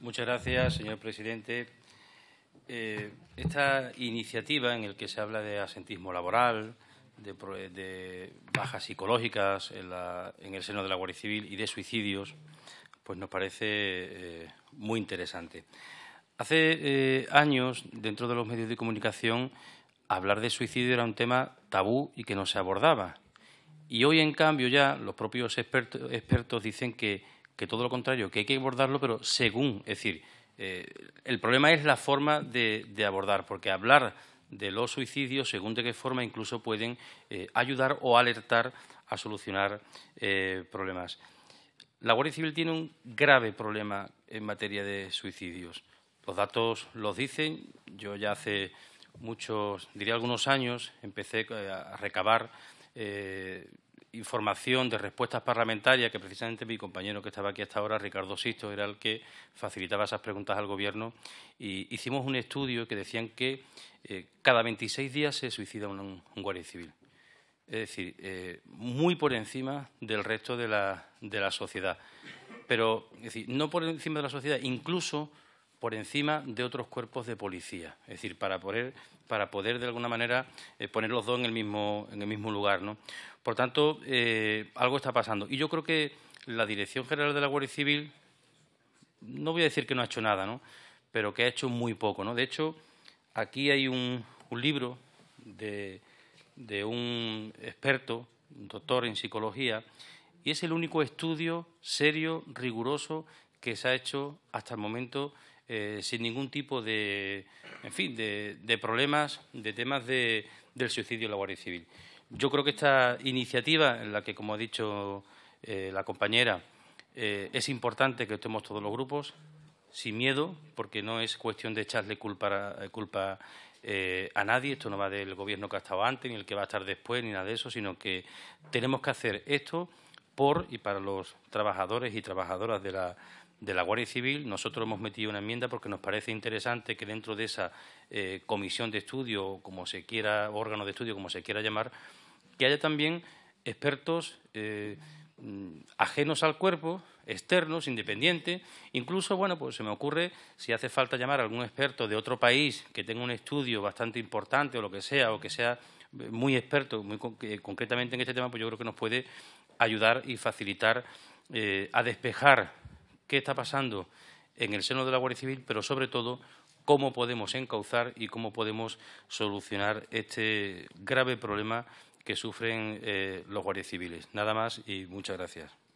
Muchas gracias, señor presidente. Eh, esta iniciativa en la que se habla de asentismo laboral, de, bajas psicológicas en, el seno de la Guardia Civil y de suicidios, pues nos parece eh, muy interesante. Hace eh, años, dentro de los medios de comunicación, hablar de suicidio era un tema tabú y que no se abordaba. Y hoy, en cambio, ya los propios expertos dicen que que todo lo contrario, que hay que abordarlo, pero según, es decir, eh, el problema es la forma de, abordar, porque hablar de los suicidios, según de qué forma, incluso pueden eh, ayudar o alertar a solucionar eh, problemas. La Guardia Civil tiene un grave problema en materia de suicidios. Los datos los dicen. Yo ya hace muchos, diría algunos años, empecé a recabar información de respuestas parlamentarias que precisamente mi compañero que estaba aquí hasta ahora, Ricardo Sisto, era el que facilitaba esas preguntas al Gobierno. Y hicimos un estudio que decían que eh, cada 26 días se suicida un, guardia civil. Es decir, eh, muy por encima del resto de la, de la sociedad. Pero, es decir, no por encima de la sociedad, incluso por encima de otros cuerpos de policía, es decir, para poder, para poder de alguna manera eh, poner los dos en el mismo, en el mismo lugar. ¿no? Por tanto, eh, algo está pasando. Y yo creo que la Dirección General de la Guardia Civil, no voy a decir que no ha hecho nada, ¿no? pero que ha hecho muy poco. ¿no? De hecho, aquí hay un, libro de, de un experto, un doctor en psicología, y es el único estudio serio, riguroso, que se ha hecho hasta el momento eh, sin ningún tipo de, en fin, de, problemas, de temas de, del suicidio en la Guardia Civil. Yo creo que esta iniciativa, en la que, como ha dicho eh, la compañera, eh, es importante que estemos todos los grupos, sin miedo, porque no es cuestión de echarle culpa, a nadie, esto no va del gobierno que ha estado antes, ni el que va a estar después, ni nada de eso, sino que tenemos que hacer esto por y para los trabajadores y trabajadoras de la, de la Guardia Civil, nosotros hemos metido una enmienda porque nos parece interesante que dentro de esa eh, comisión de estudio, como se quiera, órgano de estudio, como se quiera llamar, que haya también expertos eh, mm, ajenos al cuerpo, externos, independientes. Incluso, bueno, pues se me ocurre si hace falta llamar a algún experto de otro país que tenga un estudio bastante importante o lo que sea, o que sea muy experto, muy concretamente en este tema, pues yo creo que nos puede ayudar y facilitar eh, a despejar qué está pasando en el seno de la Guardia Civil, pero sobre todo cómo podemos encauzar y cómo podemos solucionar este grave problema que sufren eh, los guardias civiles. Nada más y muchas gracias.